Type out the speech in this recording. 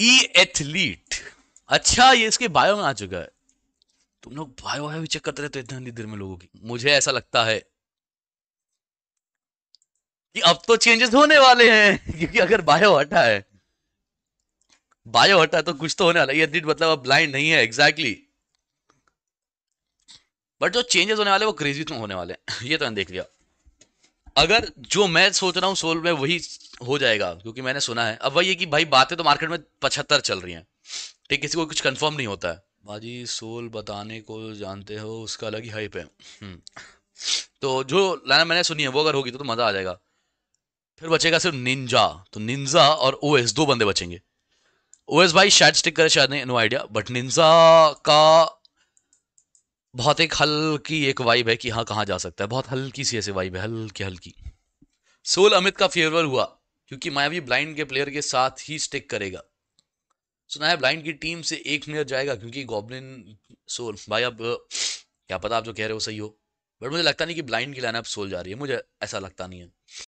ई e athlete अच्छा ये इसके बायो में आ चुका है तुम लोग बायो है भी चेक करते रहते इतना इतनी देर में लोगों की मुझे ऐसा लगता है कि अब तो चेंजेस होने वाले हैं क्योंकि अगर बायो हटा है बायो हटा है तो कुछ तो होने वाला ये मतलब अब ब्लाइंड नहीं है एग्जैक्टली बट जो चेंजेस होने वाले वो क्रेजी तो होने वाले ये तो मैंने देख लिया अगर जो मैं सोच रहा हूं सोल में वही हो जाएगा क्योंकि मैंने सुना है अब वही है कि भाई बातें तो मार्केट में पचहत्तर चल रही हैं ठीक किसी को कुछ कंफर्म नहीं होता है भाजी सोल बताने को जानते हो उसका अलग ही हाइप है हम्म। तो जो लाना मैंने सुनी है वो अगर होगी तो, तो मज़ा आ जाएगा फिर बचेगा सिर्फ निंजा तो निंजा और ओ दो बंदे बचेंगे ओ भाई शायद स्टिक करे शायद नहीं नो आइडिया बट निंजा का बहुत एक हल्की एक वाइब है कि हाँ कहाँ जा सकता है बहुत हल्की सी ऐसी वाइब है हल्की हल्की सोल अमित का फेवर हुआ क्योंकि मायावी ब्लाइंड के प्लेयर के साथ ही स्टिक करेगा सुना है ब्लाइंड की टीम से एक प्लेयर जाएगा क्योंकि गॉबलिन सोल भाई अब क्या पता आप जो कह रहे हो सही हो बट मुझे लगता नहीं कि ब्लाइंड की लाइनअप सोल जा रही है मुझे ऐसा लगता नहीं है